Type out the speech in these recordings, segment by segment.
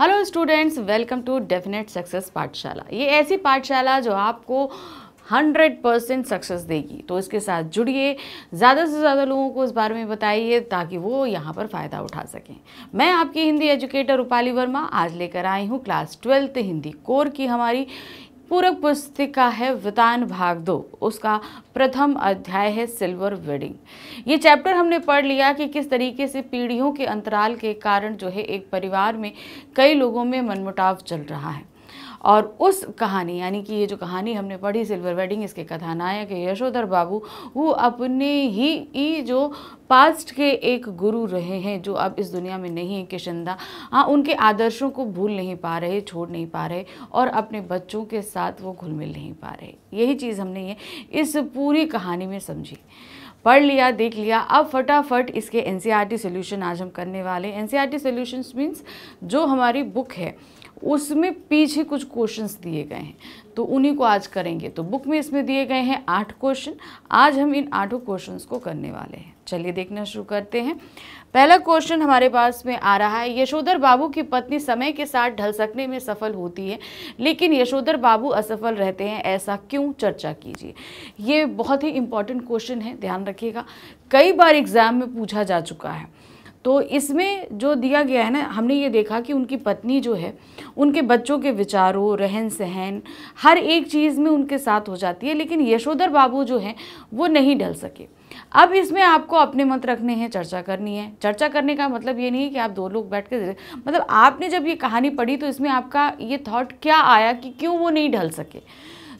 Hello students welcome to definite success Pathshala ये ऐसी पाठशाला जो आपको 100 परसेंट सक्सेस देगी तो इसके साथ जुड़िए ज़्यादा से ज़्यादा लोगों को इस बारे में बताइए ताकि वो यहाँ पर फ़ायदा उठा सकें मैं आपकी हिंदी एजुकेटर रूपाली वर्मा आज लेकर आई हूँ क्लास ट्वेल्थ हिंदी कोर की हमारी पूरक पुस्तिका है वितान भाग दो उसका प्रथम अध्याय है सिल्वर वेडिंग ये चैप्टर हमने पढ़ लिया कि किस तरीके से पीढ़ियों के अंतराल के कारण जो है एक परिवार में कई लोगों में मनमुटाव चल रहा है और उस कहानी यानी कि ये जो कहानी हमने पढ़ी सिल्वर वेडिंग इसके कथानायक यशोधर बाबू वो अपने ही ही जो पास्ट के एक गुरु रहे हैं जो अब इस दुनिया में नहीं है किशनदा हाँ उनके आदर्शों को भूल नहीं पा रहे छोड़ नहीं पा रहे और अपने बच्चों के साथ वो घुल मिल नहीं पा रहे यही चीज़ हमने ये इस पूरी कहानी में समझी पढ़ लिया देख लिया अब फटाफट इसके N C R T solution आज हम करने वाले N C R T solution means जो हमारी बुक है उसमें पीछे कुछ क्वेश्चंस दिए गए हैं तो उन्हीं को आज करेंगे तो बुक में इसमें दिए गए हैं आठ क्वेश्चन आज हम इन आठों क्वेश्चंस को करने वाले हैं चलिए देखना शुरू करते हैं पहला क्वेश्चन हमारे पास में आ रहा है यशोधर बाबू की पत्नी समय के साथ ढल सकने में सफल होती है लेकिन यशोधर बाबू असफल रहते हैं ऐसा क्यों चर्चा कीजिए ये बहुत ही इंपॉर्टेंट क्वेश्चन है ध्यान रखिएगा कई बार एग्जाम में पूछा जा चुका है तो इसमें जो दिया गया है ना हमने ये देखा कि उनकी पत्नी जो है उनके बच्चों के विचारों रहन सहन हर एक चीज़ में उनके साथ हो जाती है लेकिन यशोधर बाबू जो हैं वो नहीं ढल सके अब इसमें आपको अपने मत रखने हैं चर्चा करनी है चर्चा करने का मतलब ये नहीं है कि आप दो लोग बैठ के मतलब आपने जब ये कहानी पढ़ी तो इसमें आपका ये थाट क्या आया कि क्यों वो नहीं ढल सके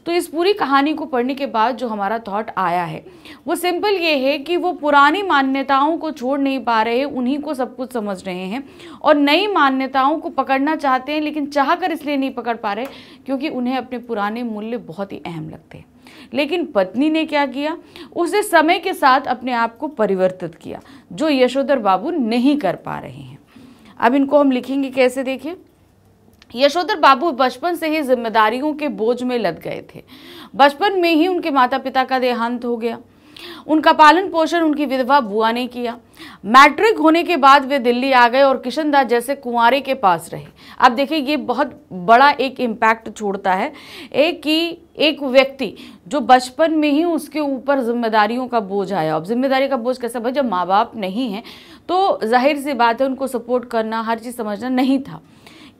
तो इस पूरी कहानी को पढ़ने के बाद जो हमारा थॉट आया है वो सिंपल ये है कि वो पुरानी मान्यताओं को छोड़ नहीं पा रहे उन्हीं को सब कुछ समझ रहे हैं और नई मान्यताओं को पकड़ना चाहते हैं लेकिन चाह कर इसलिए नहीं पकड़ पा रहे क्योंकि उन्हें अपने पुराने मूल्य बहुत ही अहम लगते हैं लेकिन पत्नी ने क्या किया उसने समय के साथ अपने आप को परिवर्तित किया जो यशोधर बाबू नहीं कर पा रहे हैं अब इनको हम लिखेंगे कैसे देखिए यशोधर बाबू बचपन से ही जिम्मेदारियों के बोझ में लद गए थे बचपन में ही उनके माता पिता का देहांत हो गया उनका पालन पोषण उनकी विधवा बुआ ने किया मैट्रिक होने के बाद वे दिल्ली आ गए और किशनदास जैसे कुंवरे के पास रहे अब देखिए ये बहुत बड़ा एक इम्पैक्ट छोड़ता है एक कि एक व्यक्ति जो बचपन में ही उसके ऊपर जिम्मेदारियों का बोझ आया अब जिम्मेदारी का बोझ कैसा भाई जब माँ बाप नहीं है तो जाहिर सी बात है उनको सपोर्ट करना हर चीज़ समझना नहीं था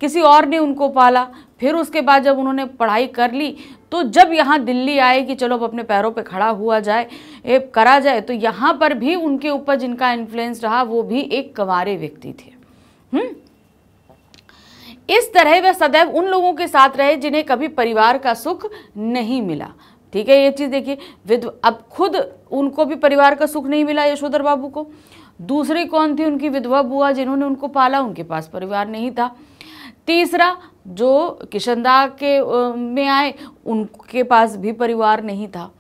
किसी और ने उनको पाला फिर उसके बाद जब उन्होंने पढ़ाई कर ली तो जब यहाँ दिल्ली आए कि चलो अब अपने पैरों पे खड़ा हुआ जाए ए, करा जाए तो यहाँ पर भी उनके ऊपर जिनका इन्फ्लुएंस रहा वो भी एक कंवारे व्यक्ति थे हुँ? हम्म? इस तरह वह सदैव उन लोगों के साथ रहे जिन्हें कभी परिवार का सुख नहीं मिला ठीक है ये चीज़ देखिए विध अब खुद उनको भी परिवार का सुख नहीं मिला यशोधर बाबू को दूसरी कौन थी उनकी विधवा बुआ जिन्होंने उनको पाला उनके पास परिवार नहीं था तीसरा जो किशनदा के में आए उनके पास भी परिवार नहीं था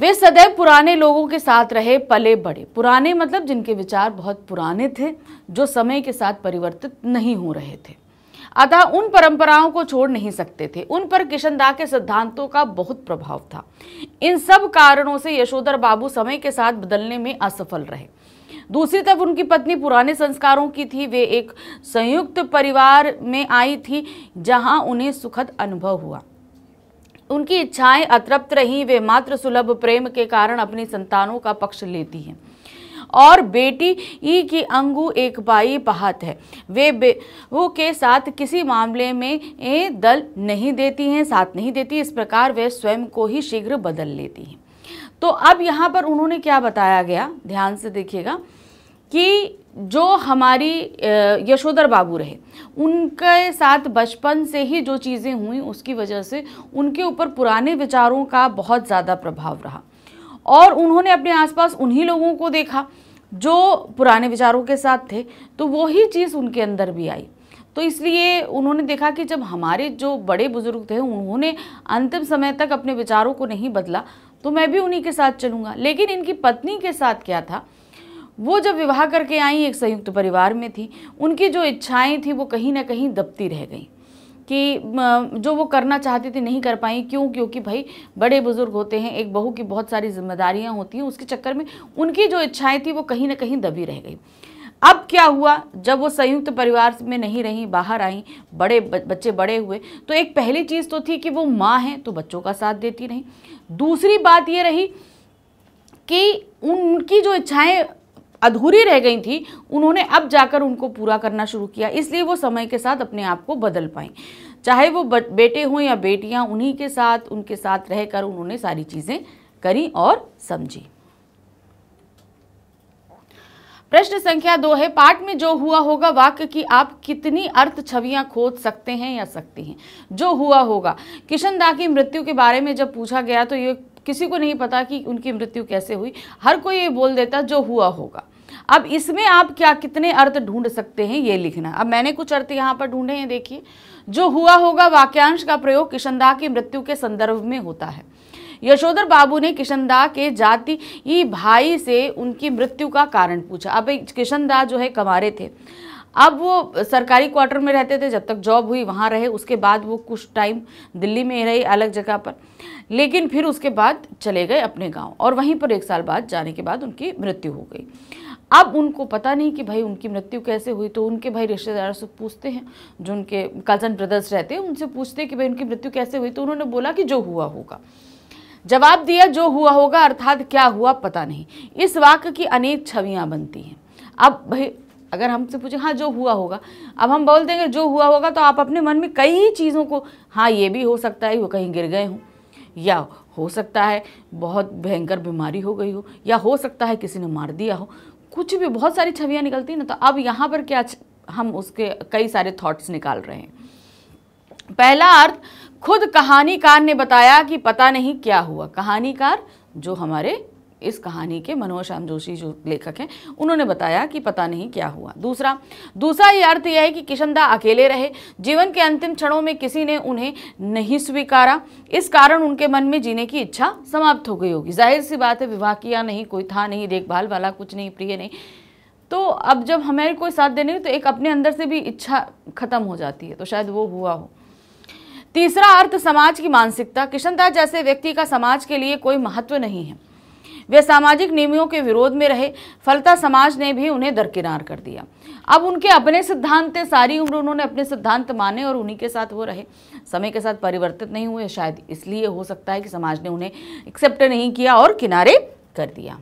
वे सदैव पुराने लोगों के साथ रहे पले बड़े पुराने मतलब जिनके विचार बहुत पुराने थे जो समय के साथ परिवर्तित नहीं हो रहे थे अतः उन परंपराओं को छोड़ नहीं सकते थे उन पर किशनदा के सिद्धांतों का बहुत प्रभाव था इन सब कारणों से यशोधर बाबू समय के साथ बदलने में असफल रहे दूसरी तरफ उनकी पत्नी पुराने संस्कारों की थी वे एक संयुक्त परिवार में आई थी जहां उन्हें सुखद अनुभव हुआ उनकी इच्छाएं अतृप्त रहीं वे मात्र सुलभ प्रेम के कारण अपनी संतानों का पक्ष लेती हैं और बेटी ई की अंगू एक बाई पहात है वे वो के साथ किसी मामले में ए दल नहीं देती हैं साथ नहीं देती इस प्रकार वे स्वयं को ही शीघ्र बदल लेती हैं तो अब यहाँ पर उन्होंने क्या बताया गया ध्यान से देखिएगा कि जो हमारी यशोधर बाबू रहे उनके साथ बचपन से ही जो चीज़ें हुई उसकी वजह से उनके ऊपर पुराने विचारों का बहुत ज़्यादा प्रभाव रहा और उन्होंने अपने आसपास उन्हीं लोगों को देखा जो पुराने विचारों के साथ थे तो वही चीज़ उनके अंदर भी आई तो इसलिए उन्होंने देखा कि जब हमारे जो बड़े बुजुर्ग थे उन्होंने अंतिम समय तक अपने विचारों को नहीं बदला तो मैं भी उन्हीं के साथ चलूँगा लेकिन इनकी पत्नी के साथ क्या था वो जब विवाह करके आई एक संयुक्त परिवार में थी उनकी जो इच्छाएं थी वो कहीं ना कहीं दबती रह गई कि जो वो करना चाहती थी नहीं कर पाई क्यों क्योंकि भाई बड़े बुजुर्ग होते हैं एक बहू की बहुत सारी जिम्मेदारियां होती हैं उसके चक्कर में उनकी जो इच्छाएं थी वो कहीं ना कहीं दबी रह गई अब क्या हुआ जब वो संयुक्त परिवार में नहीं रहीं बाहर आई बड़े बच्चे बड़े हुए तो एक पहली चीज़ तो थी कि वो माँ हैं तो बच्चों का साथ देती रहीं दूसरी बात ये रही कि उनकी जो इच्छाएं अधूरी रह गई थी उन्होंने अब जाकर उनको पूरा करना शुरू किया इसलिए वो समय के साथ अपने आप को बदल पाए चाहे वो बेटे हों या बेटियां उन्हीं के साथ उनके साथ रहकर उन्होंने सारी चीज़ें करी और समझी प्रश्न संख्या दो है पाठ में जो हुआ होगा वाक्य की आप कितनी अर्थ छवियां खोज सकते हैं या सकती हैं जो हुआ होगा किशन दा की मृत्यु के बारे में जब पूछा गया तो ये किसी को नहीं पता कि उनकी मृत्यु कैसे हुई हर कोई ये बोल देता जो हुआ होगा अब इसमें आप क्या कितने अर्थ ढूंढ सकते हैं ये लिखना अब मैंने कुछ अर्थ यहाँ पर ढूंढे हैं देखिए जो हुआ होगा वाक्यांश का प्रयोग किशनदाह की मृत्यु के संदर्भ में होता है यशोधर बाबू ने किशनदाह के जाति भाई से उनकी मृत्यु का कारण पूछा अब किशनदाह जो है कमारे थे अब वो सरकारी क्वार्टर में रहते थे जब तक जॉब हुई वहाँ रहे उसके बाद वो कुछ टाइम दिल्ली में रहे अलग जगह पर लेकिन फिर उसके बाद चले गए अपने गांव और वहीं पर एक साल बाद जाने के बाद उनकी मृत्यु हो गई अब उनको पता नहीं कि भाई उनकी मृत्यु कैसे हुई तो उनके भाई रिश्तेदारों से पूछते हैं जो उनके कज़न ब्रदर्स रहते हैं उनसे पूछते हैं कि भाई उनकी मृत्यु कैसे हुई तो उन्होंने बोला कि जो हुआ होगा जवाब दिया जो हुआ होगा अर्थात क्या हुआ पता नहीं इस वाक्य की अनेक छवियाँ बनती हैं अब भाई अगर हमसे पूछे हाँ जो हुआ होगा अब हम बोल देंगे जो हुआ होगा तो आप अपने मन में कई चीज़ों को हाँ ये भी हो सकता है वो कहीं गिर गए हों या हो सकता है बहुत भयंकर बीमारी हो गई हो या हो सकता है किसी ने मार दिया हो कुछ भी बहुत सारी छवियाँ निकलती ना तो अब यहाँ पर क्या हम उसके कई सारे थॉट्स निकाल रहे हैं पहला अर्थ खुद कहानीकार ने बताया कि पता नहीं क्या हुआ कहानीकार जो हमारे इस कहानी के मनोज श्याम जोशी जो लेखक हैं उन्होंने बताया कि पता नहीं क्या हुआ दूसरा दूसरा ये अर्थ यह है कि किशनदा अकेले रहे जीवन के अंतिम क्षणों में किसी ने उन्हें नहीं स्वीकारा इस कारण उनके मन में जीने की इच्छा समाप्त हो गई होगी जाहिर सी बात है विवाह किया नहीं कोई था नहीं देखभाल वाला कुछ नहीं प्रिय नहीं तो अब जब हमें कोई साथ देने तो एक अपने अंदर से भी इच्छा खत्म हो जाती है तो शायद वो हुआ हो तीसरा अर्थ समाज की मानसिकता किशनदास जैसे व्यक्ति का समाज के लिए कोई महत्व नहीं है वे सामाजिक नियमों के विरोध में रहे फलता समाज ने भी उन्हें दरकिनार कर दिया अब उनके अपने सिद्धांत थे सारी उम्र उन्होंने अपने सिद्धांत माने और उन्हीं के साथ वो रहे समय के साथ परिवर्तित नहीं हुए शायद इसलिए हो सकता है कि समाज ने उन्हें एक्सेप्ट नहीं किया और किनारे कर दिया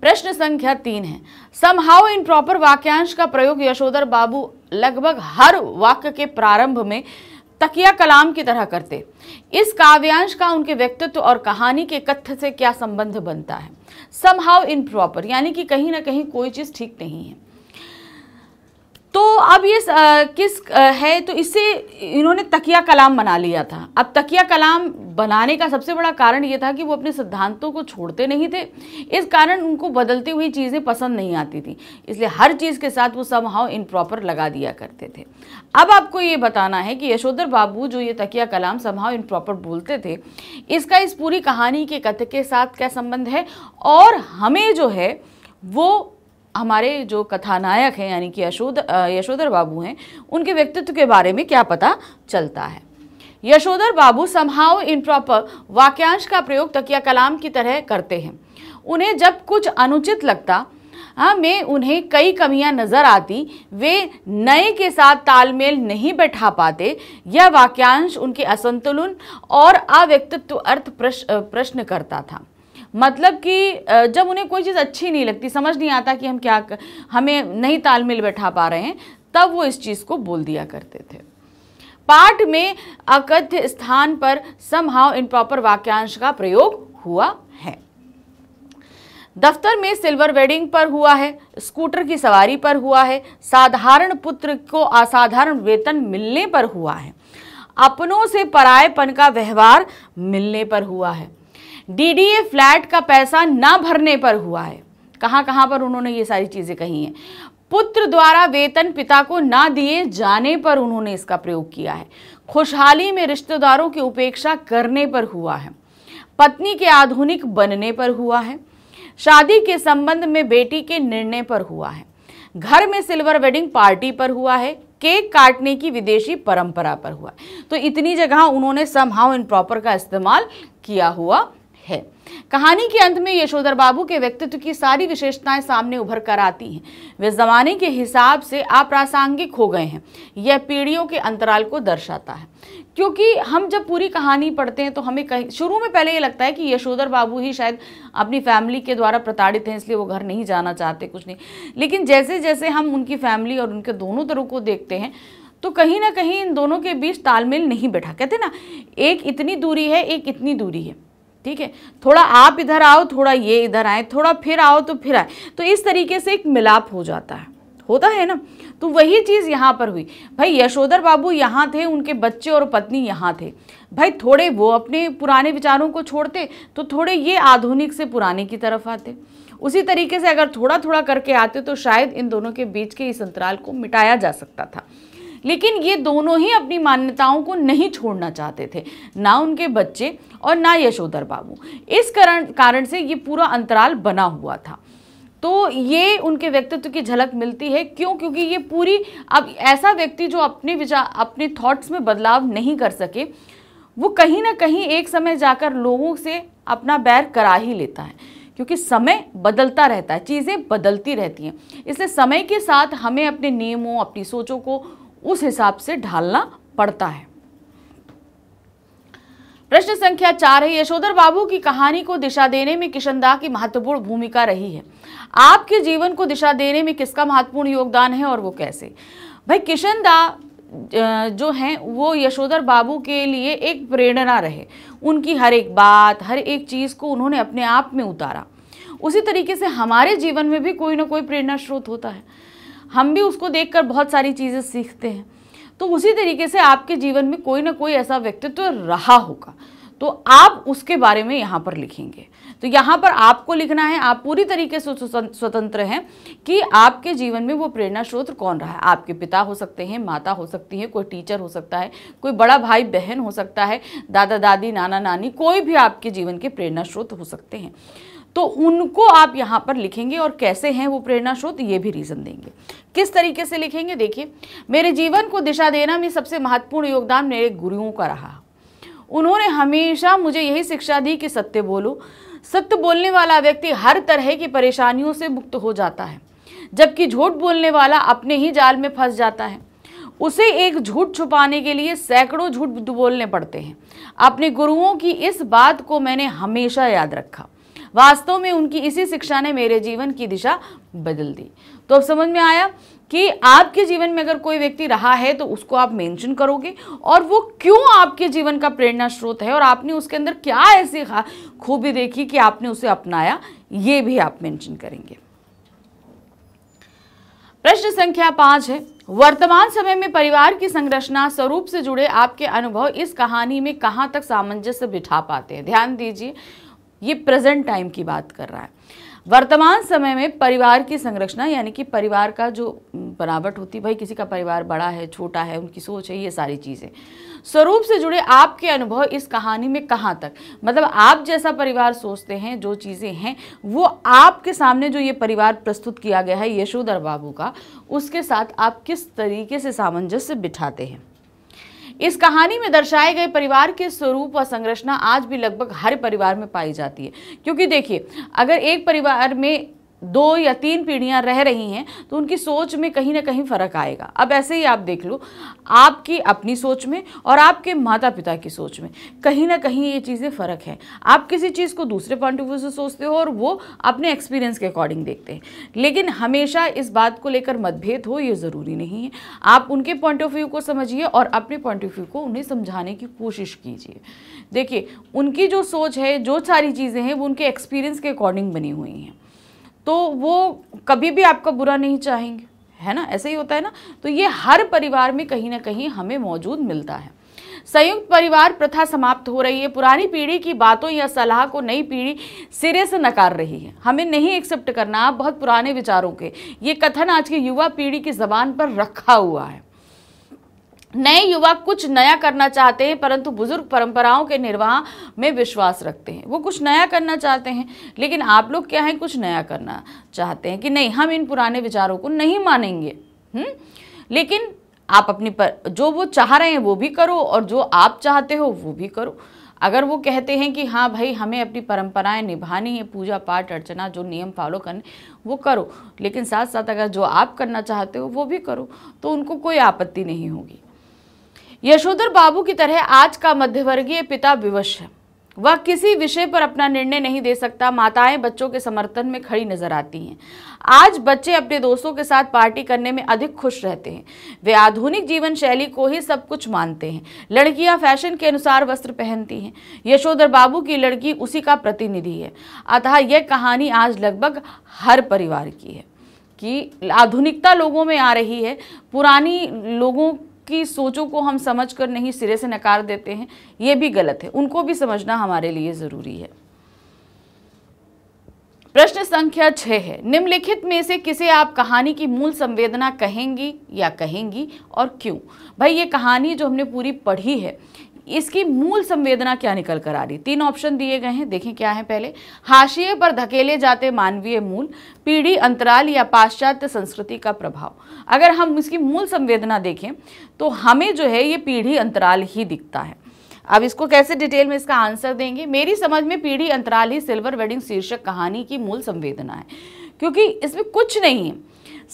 प्रश्न संख्या तीन है समहाउ इन प्रॉपर वाक्यांश का प्रयोग यशोधर बाबू लगभग हर वाक्य के प्रारंभ में तकिया कलाम की तरह करते इस काव्यांश का उनके व्यक्तित्व और कहानी के कथ्य से क्या संबंध बनता है सम इन प्रॉपर यानी कि कहीं ना कहीं कोई चीज़ ठीक नहीं है तो अब ये आ, किस आ, है तो इससे इन्होंने तकिया कलाम बना लिया था अब तकिया कलाम बनाने का सबसे बड़ा कारण ये था कि वो अपने सिद्धांतों को छोड़ते नहीं थे इस कारण उनको बदलती हुई चीज़ें पसंद नहीं आती थी इसलिए हर चीज़ के साथ वो समहाव इन प्रॉपर लगा दिया करते थे अब आपको ये बताना है कि यशोधर बाबू जो ये तकिया कलाम समहाव इन प्रॉपर बोलते थे इसका इस पूरी कहानी के कथ के साथ क्या संबंध है और हमें जो है वो हमारे जो कथानायक हैं यानी कि यशोद यशोधर बाबू हैं उनके व्यक्तित्व के बारे में क्या पता चलता है यशोधर बाबू समहाव इन प्रॉपर वाक्यांश का प्रयोग तकिया कलाम की तरह करते हैं उन्हें जब कुछ अनुचित लगता हाँ में उन्हें कई कमियां नज़र आती वे नए के साथ तालमेल नहीं बैठा पाते यह वाक्यांश उनके असंतुलन और अव्यक्तित्व अर्थ प्रश्न करता था मतलब कि जब उन्हें कोई चीज़ अच्छी नहीं लगती समझ नहीं आता कि हम क्या हमें नहीं तालमेल बैठा पा रहे हैं तब वो इस चीज़ को बोल दिया करते थे पाठ में अकथ्य स्थान पर समहाव इन प्रॉपर वाक्यांश का प्रयोग हुआ है दफ्तर में सिल्वर वेडिंग पर हुआ है स्कूटर की सवारी पर हुआ है साधारण पुत्र को असाधारण वेतन मिलने पर हुआ है अपनों से परायपन का व्यवहार मिलने पर हुआ है डीडीए फ्लैट का पैसा ना भरने पर हुआ है कहाँ कहाँ पर उन्होंने ये सारी चीज़ें कही हैं पुत्र द्वारा वेतन पिता को ना दिए जाने पर उन्होंने इसका प्रयोग किया है खुशहाली में रिश्तेदारों की उपेक्षा करने पर हुआ है पत्नी के आधुनिक बनने पर हुआ है शादी के संबंध में बेटी के निर्णय पर हुआ है घर में सिल्वर वेडिंग पार्टी पर हुआ है केक काटने की विदेशी परंपरा पर हुआ तो इतनी जगह उन्होंने समहाउ इन प्रॉपर का इस्तेमाल किया हुआ है कहानी के अंत में यशोधर बाबू के व्यक्तित्व की सारी विशेषताएं सामने उभर कर आती हैं वे जमाने के हिसाब से अप्रासंगिक हो गए हैं यह पीढ़ियों के अंतराल को दर्शाता है क्योंकि हम जब पूरी कहानी पढ़ते हैं तो हमें कहीं शुरू में पहले ये लगता है कि यशोधर बाबू ही शायद अपनी फैमिली के द्वारा प्रताड़ित हैं इसलिए वो घर नहीं जाना चाहते कुछ नहीं लेकिन जैसे जैसे हम उनकी फैमिली और उनके दोनों तरह को देखते हैं तो कहीं ना कहीं इन दोनों के बीच तालमेल नहीं बैठा कहते ना एक इतनी दूरी है एक इतनी दूरी है ठीक है थोड़ा आप इधर आओ थोड़ा ये इधर आए थोड़ा फिर आओ तो फिर आए तो इस तरीके से एक मिलाप हो जाता है होता है ना तो वही चीज़ यहाँ पर हुई भाई यशोधर बाबू यहाँ थे उनके बच्चे और पत्नी यहाँ थे भाई थोड़े वो अपने पुराने विचारों को छोड़ते तो थोड़े ये आधुनिक से पुराने की तरफ आते उसी तरीके से अगर थोड़ा थोड़ा करके आते तो शायद इन दोनों के बीच के इस अंतराल को मिटाया जा सकता था लेकिन ये दोनों ही अपनी मान्यताओं को नहीं छोड़ना चाहते थे ना उनके बच्चे और ना यशोधर बाबू इस कारण कारण से ये पूरा अंतराल बना हुआ था तो ये उनके व्यक्तित्व की झलक मिलती है क्यों क्योंकि ये पूरी अब ऐसा व्यक्ति जो अपने विचार अपने थॉट्स में बदलाव नहीं कर सके वो कहीं ना कहीं एक समय जाकर लोगों से अपना बैर करा ही लेता है क्योंकि समय बदलता रहता है चीज़ें बदलती रहती हैं इसलिए समय के साथ हमें अपने नियमों अपनी सोचों को उस हिसाब से ढालना पड़ता है प्रश्न संख्या चार है यशोधर बाबू की कहानी को दिशा देने में किशनदा की महत्वपूर्ण भूमिका रही है आपके जीवन को दिशा देने में किसका महत्वपूर्ण योगदान है और वो कैसे भाई किशनदा जो हैं वो यशोधर बाबू के लिए एक प्रेरणा रहे उनकी हर एक बात हर एक चीज़ को उन्होंने अपने आप में उतारा उसी तरीके से हमारे जीवन में भी कोई ना कोई प्रेरणा स्रोत होता है हम भी उसको देखकर बहुत सारी चीज़ें सीखते हैं तो उसी तरीके से आपके जीवन में कोई ना कोई ऐसा व्यक्तित्व तो रहा होगा तो आप उसके बारे में यहाँ पर लिखेंगे तो यहाँ पर आपको लिखना है आप पूरी तरीके से स्वतंत्र हैं कि आपके जीवन में वो प्रेरणा स्रोत कौन रहा है आपके पिता हो सकते हैं माता हो सकती है कोई टीचर हो सकता है कोई बड़ा भाई बहन हो सकता है दादा दादी नाना नानी कोई भी आपके जीवन के प्रेरणा स्रोत हो सकते हैं तो उनको आप यहाँ पर लिखेंगे और कैसे हैं वो प्रेरणा स्रोत ये भी रीज़न देंगे किस तरीके से लिखेंगे देखिए मेरे जीवन को दिशा देना में सबसे महत्वपूर्ण योगदान मेरे गुरुओं का रहा उन्होंने हमेशा मुझे यही शिक्षा दी कि सत्य बोलो सत्य बोलने वाला व्यक्ति हर तरह की परेशानियों से मुक्त हो जाता है जबकि झूठ बोलने वाला अपने ही जाल में फंस जाता है उसे एक झूठ छुपाने के लिए सैकड़ों झूठ बोलने पड़ते हैं अपने गुरुओं की इस बात को मैंने हमेशा याद रखा वास्तव में उनकी इसी शिक्षा ने मेरे जीवन की दिशा बदल दी तो अब समझ में आया कि आपके जीवन में अगर कोई व्यक्ति रहा है तो उसको आप मेंशन करोगे और वो क्यों आपके जीवन का प्रेरणा स्रोत है और आपने उसके अंदर क्या ऐसी खूबी देखी कि आपने उसे अपनाया ये भी आप मेंशन करेंगे प्रश्न संख्या पांच है वर्तमान समय में परिवार की संरचना स्वरूप से जुड़े आपके अनुभव इस कहानी में कहां तक सामंजस्य बिठा पाते हैं ध्यान दीजिए ये प्रेजेंट टाइम की बात कर रहा है वर्तमान समय में परिवार की संरचना यानी कि परिवार का जो बनावट होती है भाई किसी का परिवार बड़ा है छोटा है उनकी सोच है ये सारी चीज़ें स्वरूप से जुड़े आपके अनुभव इस कहानी में कहाँ तक मतलब आप जैसा परिवार सोचते हैं जो चीज़ें हैं वो आपके सामने जो ये परिवार प्रस्तुत किया गया है यशोधर बाबू का उसके साथ आप किस तरीके से सामंजस्य बिठाते हैं इस कहानी में दर्शाए गए परिवार के स्वरूप व संरचना आज भी लगभग हर परिवार में पाई जाती है क्योंकि देखिए अगर एक परिवार में दो या तीन पीढ़ियां रह रही हैं तो उनकी सोच में कहीं ना कहीं फ़र्क आएगा अब ऐसे ही आप देख लो आपकी अपनी सोच में और आपके माता पिता की सोच में कहीं ना कहीं ये चीज़ें फ़र्क है आप किसी चीज़ को दूसरे पॉइंट ऑफ व्यू से सोचते हो और वो अपने एक्सपीरियंस के अकॉर्डिंग देखते हैं लेकिन हमेशा इस बात को लेकर मतभेद हो ये ज़रूरी नहीं है आप उनके पॉइंट ऑफ व्यू को समझिए और अपने पॉइंट ऑफ व्यू को उन्हें समझाने की कोशिश कीजिए देखिए उनकी जो सोच है जो सारी चीज़ें हैं वो उनके एक्सपीरियंस के अकॉर्डिंग बनी हुई हैं तो वो कभी भी आपका बुरा नहीं चाहेंगे है ना ऐसे ही होता है ना तो ये हर परिवार में कहीं ना कहीं हमें मौजूद मिलता है संयुक्त परिवार प्रथा समाप्त हो रही है पुरानी पीढ़ी की बातों या सलाह को नई पीढ़ी सिरे से नकार रही है हमें नहीं एक्सेप्ट करना बहुत पुराने विचारों के ये कथन आज की युवा पीढ़ी की जबान पर रखा हुआ है नए युवा कुछ नया करना चाहते हैं परंतु बुजुर्ग परंपराओं के निर्वाह में विश्वास रखते हैं वो कुछ नया करना चाहते हैं लेकिन आप लोग क्या है कुछ नया करना चाहते हैं कि नहीं हम इन पुराने विचारों को नहीं मानेंगे हम्म लेकिन आप अपनी पर जो वो चाह रहे हैं वो भी करो और जो आप चाहते हो वो भी करो अगर वो कहते हैं कि हाँ भाई हमें अपनी परंपराएं निभानी है पूजा पाठ अर्चना जो नियम फॉलो करने वो करो लेकिन साथ साथ अगर जो आप करना चाहते हो वो भी करो तो उनको कोई आपत्ति नहीं होगी यशोधर बाबू की तरह आज का मध्यवर्गीय पिता विवश है वह किसी विषय पर अपना निर्णय नहीं दे सकता माताएं बच्चों के समर्थन में खड़ी नजर आती हैं आज बच्चे अपने दोस्तों के साथ पार्टी करने में अधिक खुश रहते हैं वे आधुनिक जीवन शैली को ही सब कुछ मानते हैं लड़कियां फैशन के अनुसार वस्त्र पहनती हैं यशोधर बाबू की लड़की उसी का प्रतिनिधि है अतः यह कहानी आज लगभग हर परिवार की है कि आधुनिकता लोगों में आ रही है पुरानी लोगों की सोचों को हम समझ कर नहीं सिरे से नकार देते हैं ये भी गलत है उनको भी समझना हमारे लिए ज़रूरी है प्रश्न संख्या छः है निम्नलिखित में से किसे आप कहानी की मूल संवेदना कहेंगी या कहेंगी और क्यों भाई ये कहानी जो हमने पूरी पढ़ी है इसकी मूल संवेदना क्या निकल कर आ रही तीन ऑप्शन दिए गए हैं देखें क्या है पहले हाशिए पर धकेले जाते मानवीय मूल पीढ़ी अंतराल या पाश्चात्य संस्कृति का प्रभाव अगर हम इसकी मूल संवेदना देखें तो हमें जो है ये पीढ़ी अंतराल ही दिखता है अब इसको कैसे डिटेल में इसका आंसर देंगे मेरी समझ में पीढ़ी अंतराल ही सिल्वर वेडिंग शीर्षक कहानी की मूल संवेदना है क्योंकि इसमें कुछ नहीं है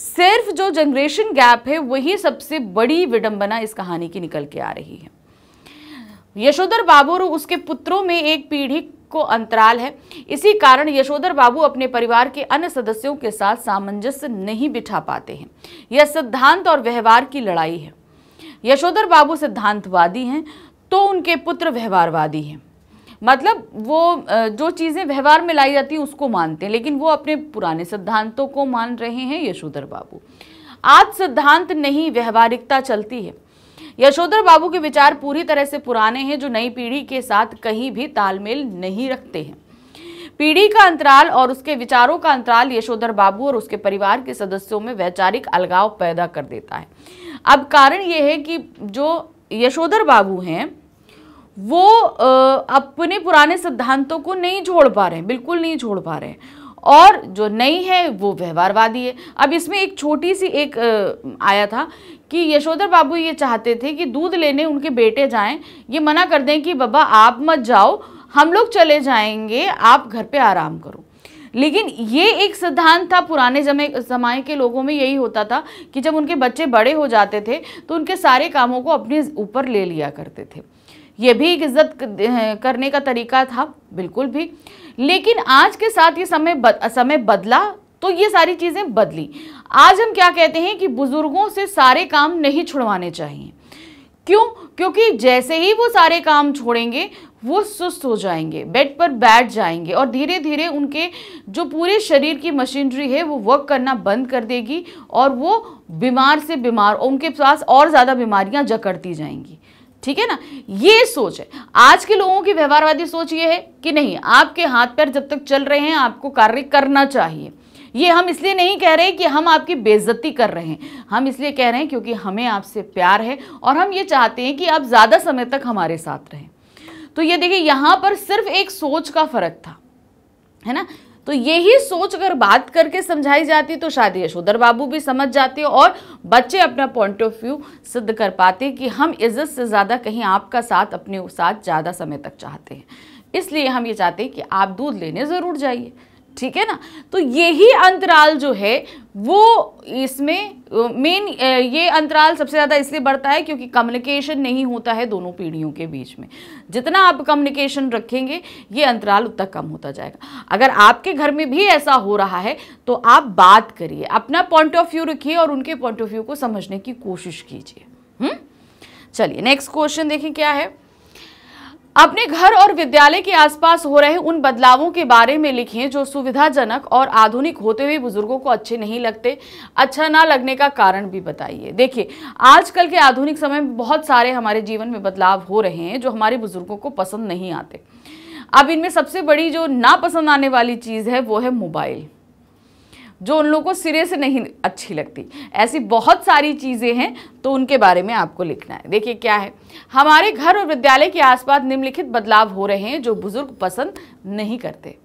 सिर्फ जो जनरेशन गैप है वही सबसे बड़ी विडंबना इस कहानी की निकल के आ रही है यशोधर बाबू और उसके पुत्रों में एक पीढ़ी को अंतराल है इसी कारण यशोधर बाबू अपने परिवार के अन्य सदस्यों के साथ सामंजस्य नहीं बिठा पाते हैं यह सिद्धांत और व्यवहार की लड़ाई है यशोधर बाबू सिद्धांतवादी हैं तो उनके पुत्र व्यवहारवादी हैं मतलब वो जो चीज़ें व्यवहार में लाई जाती हैं उसको मानते हैं लेकिन वो अपने पुराने सिद्धांतों को मान रहे हैं यशोधर बाबू आज सिद्धांत नहीं व्यवहारिकता चलती है यशोधर बाबू के विचार पूरी तरह से पुराने हैं जो नई पीढ़ी के साथ कहीं भी तालमेल नहीं रखते हैं पीढ़ी का अंतराल और उसके विचारों का अंतराल यशोधर बाबू और उसके परिवार के सदस्यों में वैचारिक अलगाव पैदा कर देता है अब कारण ये है कि जो यशोधर बाबू हैं वो अपने पुराने सिद्धांतों को नहीं छोड़ पा रहे हैं बिल्कुल नहीं छोड़ पा रहे हैं और जो नई है वो व्यवहारवादी है अब इसमें एक छोटी सी एक आया था कि यशोधर बाबू ये चाहते थे कि दूध लेने उनके बेटे जाएं ये मना कर दें कि बाबा आप मत जाओ हम लोग चले जाएंगे आप घर पे आराम करो लेकिन ये एक सिद्धांत था पुराने जमे जमाए के लोगों में यही होता था कि जब उनके बच्चे बड़े हो जाते थे तो उनके सारे कामों को अपने ऊपर ले लिया करते थे ये भी एक इज्जत करने का तरीका था बिल्कुल भी लेकिन आज के साथ ये समय बद, समय बदला तो ये सारी चीज़ें बदली आज हम क्या कहते हैं कि बुज़ुर्गों से सारे काम नहीं छुड़वाने चाहिए क्यों क्योंकि जैसे ही वो सारे काम छोड़ेंगे वो सुस्त हो जाएंगे बेड पर बैठ जाएंगे और धीरे धीरे उनके जो पूरे शरीर की मशीनरी है वो वर्क करना बंद कर देगी और वो बीमार से बीमार उनके पास और ज़्यादा बीमारियां जकड़ती जाएंगी ठीक है ना ये सोच है आज के लोगों की व्यवहारवादी सोच ये है कि नहीं आपके हाथ पैर जब तक चल रहे हैं आपको कार्य करना चाहिए ये हम इसलिए नहीं कह रहे कि हम आपकी बेज़ती कर रहे हैं हम इसलिए कह रहे हैं क्योंकि हमें आपसे प्यार है और हम ये चाहते हैं कि आप ज़्यादा समय तक हमारे साथ रहें तो ये देखिए यहाँ पर सिर्फ एक सोच का फ़र्क था है ना तो यही सोच अगर बात करके समझाई जाती तो शायद यशोधर बाबू भी समझ जाते और बच्चे अपना पॉइंट ऑफ व्यू सिद्ध कर पाते कि हम इज्जत से ज़्यादा कहीं आपका साथ अपने साथ ज़्यादा समय तक चाहते हैं इसलिए हम ये चाहते हैं कि आप दूध लेने ज़रूर जाइए ठीक है ना तो यही अंतराल जो है वो इसमें मेन ये अंतराल सबसे ज़्यादा इसलिए बढ़ता है क्योंकि कम्युनिकेशन नहीं होता है दोनों पीढ़ियों के बीच में जितना आप कम्युनिकेशन रखेंगे ये अंतराल उतना कम होता जाएगा अगर आपके घर में भी ऐसा हो रहा है तो आप बात करिए अपना पॉइंट ऑफ व्यू रखिए और उनके पॉइंट ऑफ व्यू को समझने की कोशिश कीजिए हम्म? चलिए नेक्स्ट क्वेश्चन देखें क्या है अपने घर और विद्यालय के आसपास हो रहे उन बदलावों के बारे में लिखें जो सुविधाजनक और आधुनिक होते हुए बुजुर्गों को अच्छे नहीं लगते अच्छा ना लगने का कारण भी बताइए देखिए आजकल के आधुनिक समय में बहुत सारे हमारे जीवन में बदलाव हो रहे हैं जो हमारे बुजुर्गों को पसंद नहीं आते अब इनमें सबसे बड़ी जो नापसंद आने वाली चीज़ है वो है मोबाइल जो उन लोगों को सिरे से नहीं अच्छी लगती ऐसी बहुत सारी चीज़ें हैं तो उनके बारे में आपको लिखना है देखिए क्या है हमारे घर और विद्यालय के आसपास निम्नलिखित बदलाव हो रहे हैं जो बुजुर्ग पसंद नहीं करते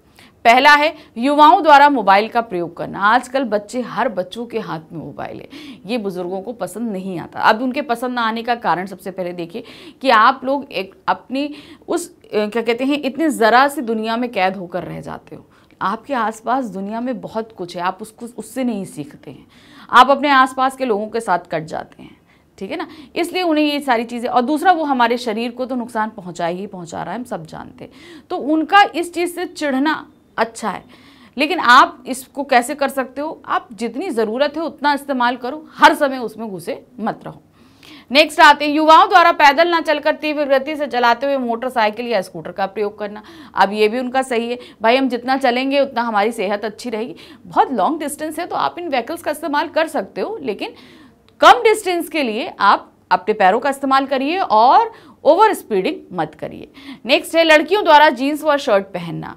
पहला है युवाओं द्वारा मोबाइल का प्रयोग करना आजकल बच्चे हर बच्चों के हाथ में मोबाइल है ये बुज़ुर्गों को पसंद नहीं आता अब उनके पसंद ना आने का कारण सबसे पहले देखिए कि आप लोग एक अपनी उस क्या कहते हैं इतने ज़रा सी दुनिया में कैद होकर रह जाते हो आपके आसपास दुनिया में बहुत कुछ है आप उसको उससे नहीं सीखते हैं आप अपने आसपास के लोगों के साथ कट जाते हैं ठीक है ना इसलिए उन्हें ये सारी चीज़ें और दूसरा वो हमारे शरीर को तो नुकसान पहुँचा ही पहुँचा रहा है हम सब जानते हैं तो उनका इस चीज़ से चिढ़ना अच्छा है लेकिन आप इसको कैसे कर सकते हो आप जितनी ज़रूरत है उतना इस्तेमाल करो हर समय उसमें घुसे मत रहो नेक्स्ट आते हैं युवाओं द्वारा पैदल ना चलकर तीव्र गति से चलाते हुए मोटरसाइकिल या स्कूटर का प्रयोग करना अब ये भी उनका सही है भाई हम जितना चलेंगे उतना हमारी सेहत अच्छी रहेगी बहुत लॉन्ग डिस्टेंस है तो आप इन व्हीकल्स का इस्तेमाल कर सकते हो लेकिन कम डिस्टेंस के लिए आप अपने पैरों का इस्तेमाल करिए और ओवर स्पीडिंग मत करिए नेक्स्ट है लड़कियों द्वारा जीन्स व शर्ट पहनना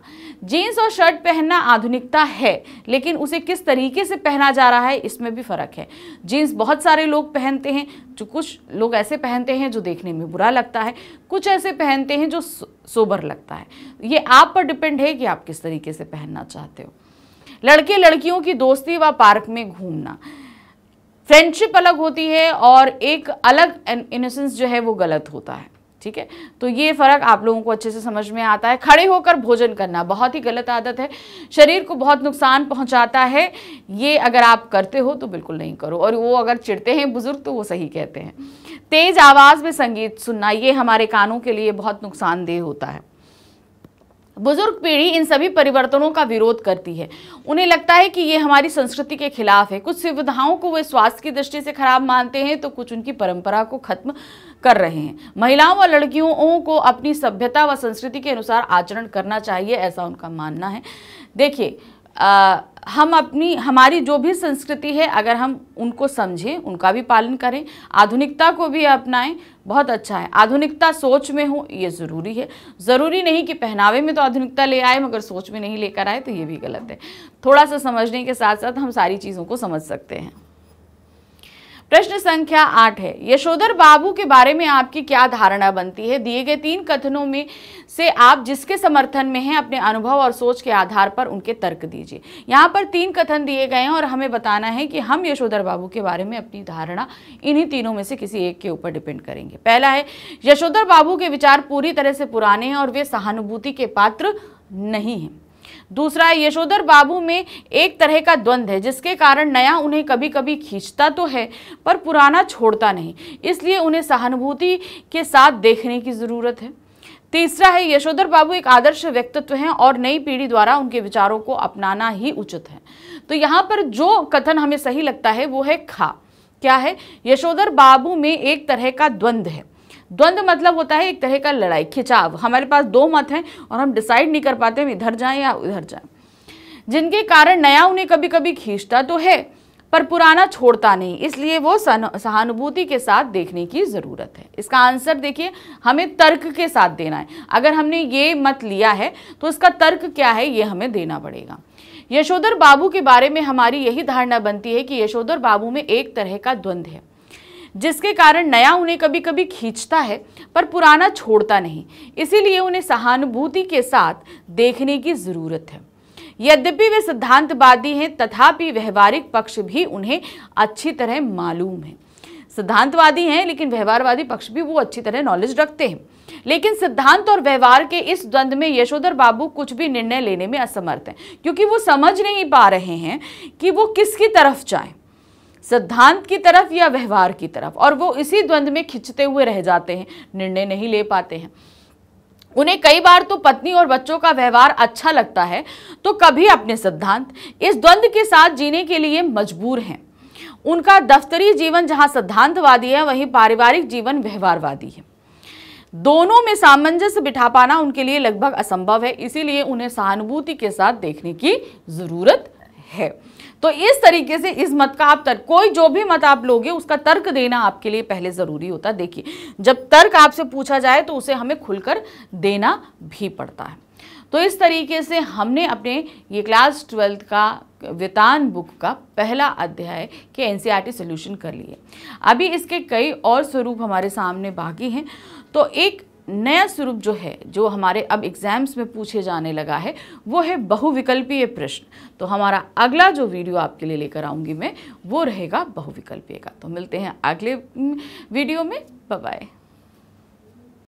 जीन्स और शर्ट पहनना आधुनिकता है लेकिन उसे किस तरीके से पहना जा रहा है इसमें भी फ़र्क है जीन्स बहुत सारे लोग पहनते हैं जो कुछ लोग ऐसे पहनते हैं जो देखने में बुरा लगता है कुछ ऐसे पहनते हैं जो सोबर लगता है ये आप पर डिपेंड है कि आप किस तरीके से पहनना चाहते हो लड़के लड़कियों की दोस्ती व पार्क में घूमना फ्रेंडशिप अलग होती है और एक अलग इनोसेंस जो है वो गलत होता है ठीक है तो ये फ़र्क आप लोगों को अच्छे से समझ में आता है खड़े होकर भोजन करना बहुत ही गलत आदत है शरीर को बहुत नुकसान पहुंचाता है ये अगर आप करते हो तो बिल्कुल नहीं करो और वो अगर चिड़ते हैं बुज़ुर्ग तो वो सही कहते हैं तेज़ आवाज़ में संगीत सुनना ये हमारे कानों के लिए बहुत नुकसानदेह होता है बुजुर्ग पीढ़ी इन सभी परिवर्तनों का विरोध करती है उन्हें लगता है कि ये हमारी संस्कृति के खिलाफ है कुछ सुविधाओं को वे स्वास्थ्य की दृष्टि से खराब मानते हैं तो कुछ उनकी परंपरा को खत्म कर रहे हैं महिलाओं व लड़कियों को अपनी सभ्यता व संस्कृति के अनुसार आचरण करना चाहिए ऐसा उनका मानना है देखिए आ, हम अपनी हमारी जो भी संस्कृति है अगर हम उनको समझें उनका भी पालन करें आधुनिकता को भी अपनाएं बहुत अच्छा है आधुनिकता सोच में हो ये ज़रूरी है ज़रूरी नहीं कि पहनावे में तो आधुनिकता ले आए मगर सोच में नहीं लेकर आए तो ये भी गलत है थोड़ा सा समझने के साथ साथ हम सारी चीज़ों को समझ सकते हैं प्रश्न संख्या आठ है यशोधर बाबू के बारे में आपकी क्या धारणा बनती है दिए गए तीन कथनों में से आप जिसके समर्थन में हैं अपने अनुभव और सोच के आधार पर उनके तर्क दीजिए यहाँ पर तीन कथन दिए गए हैं और हमें बताना है कि हम यशोधर बाबू के बारे में अपनी धारणा इन्हीं तीनों में से किसी एक के ऊपर डिपेंड करेंगे पहला है यशोधर बाबू के विचार पूरी तरह से पुराने हैं और वे सहानुभूति के पात्र नहीं हैं दूसरा यशोधर बाबू में एक तरह का द्वंद्व है जिसके कारण नया उन्हें कभी कभी खींचता तो है पर पुराना छोड़ता नहीं इसलिए उन्हें सहानुभूति के साथ देखने की ज़रूरत है तीसरा है यशोधर बाबू एक आदर्श व्यक्तित्व हैं और नई पीढ़ी द्वारा उनके विचारों को अपनाना ही उचित है तो यहाँ पर जो कथन हमें सही लगता है वो है खा क्या है यशोधर बाबू में एक तरह का द्वंद्व है द्वंद्व मतलब होता है एक तरह का लड़ाई खिंचाव हमारे पास दो मत हैं और हम डिसाइड नहीं कर पाते हम इधर जाएं या उधर जाएं जिनके कारण नया उन्हें कभी कभी खींचता तो है पर पुराना छोड़ता नहीं इसलिए वो सहानुभूति के साथ देखने की ज़रूरत है इसका आंसर देखिए हमें तर्क के साथ देना है अगर हमने ये मत लिया है तो इसका तर्क क्या है ये हमें देना पड़ेगा यशोधर बाबू के बारे में हमारी यही धारणा बनती है कि यशोधर बाबू में एक तरह का द्वंद्व है जिसके कारण नया उन्हें कभी कभी खींचता है पर पुराना छोड़ता नहीं इसीलिए उन्हें सहानुभूति के साथ देखने की ज़रूरत है यद्यपि वे सिद्धांतवादी हैं तथापि व्यवहारिक पक्ष भी उन्हें अच्छी तरह मालूम है सिद्धांतवादी हैं लेकिन व्यवहारवादी पक्ष भी वो अच्छी तरह नॉलेज रखते हैं लेकिन सिद्धांत और व्यवहार के इस द्वंद में यशोधर बाबू कुछ भी निर्णय लेने में असमर्थ हैं क्योंकि वो समझ नहीं पा रहे हैं कि वो किसकी तरफ जाएं सिद्धांत की तरफ या व्यवहार की तरफ और वो इसी द्वंद्व में खिंचते हुए रह जाते हैं निर्णय नहीं ले पाते हैं उन्हें कई बार तो पत्नी और बच्चों का व्यवहार अच्छा लगता है तो कभी अपने सिद्धांत इस द्वंद्व के साथ जीने के लिए मजबूर हैं उनका दफ्तरी जीवन जहां सिद्धांतवादी है वहीं पारिवारिक जीवन व्यवहारवादी है दोनों में सामंजस्य बिठा पाना उनके लिए लगभग असंभव है इसीलिए उन्हें सहानुभूति के साथ देखने की ज़रूरत है तो इस तरीके से इस मत का आप तर्क कोई जो भी मत आप लोगे उसका तर्क देना आपके लिए पहले ज़रूरी होता है देखिए जब तर्क आपसे पूछा जाए तो उसे हमें खुलकर देना भी पड़ता है तो इस तरीके से हमने अपने ये क्लास ट्वेल्थ का वितान बुक का पहला अध्याय के एन सी सोल्यूशन कर लिए अभी इसके कई और स्वरूप हमारे सामने बाकी हैं तो एक नया स्वरूप जो है जो हमारे अब एग्ज़ाम्स में पूछे जाने लगा है वो है बहुविकल्पीय प्रश्न तो हमारा अगला जो वीडियो आपके लिए लेकर आऊँगी मैं वो रहेगा बहुविकल्पीय का तो मिलते हैं अगले वीडियो हम्म, में बाय